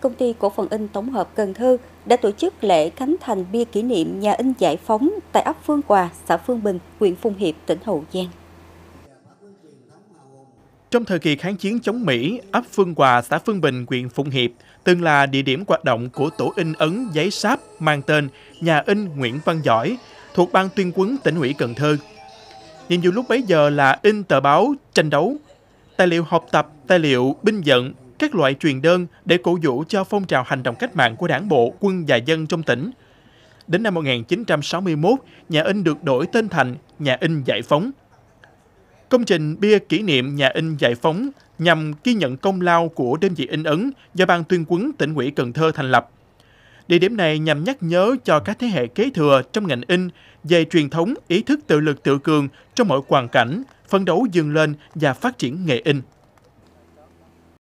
Công ty cổ phần in tổng hợp Cần Thơ đã tổ chức lễ khánh thành bia kỷ niệm nhà in giải phóng tại ấp Phương Hòa, xã Phương Bình, huyện Phụng Hiệp, tỉnh Hậu Giang. Trong thời kỳ kháng chiến chống Mỹ, ấp Phương Hòa, xã Phương Bình, huyện Phụng Hiệp từng là địa điểm hoạt động của tổ in ấn giấy sáp mang tên Nhà in Nguyễn Văn Giỏi thuộc ban tuyên quấn tỉnh ủy Cần Thơ. Nhìn dù lúc bấy giờ là in tờ báo, tranh đấu, tài liệu học tập, tài liệu binh vận, các loại truyền đơn để cổ vũ cho phong trào hành động cách mạng của đảng bộ, quân và dân trong tỉnh. Đến năm 1961, nhà in được đổi tên thành Nhà in Giải phóng. Công trình bia kỷ niệm Nhà in Giải phóng nhằm ghi nhận công lao của đơn vị in ấn do Ban tuyên quấn tỉnh ủy Cần Thơ thành lập. Địa điểm này nhằm nhắc nhớ cho các thế hệ kế thừa trong ngành in về truyền thống ý thức tự lực tự cường trong mọi hoàn cảnh, phấn đấu dương lên và phát triển nghề in.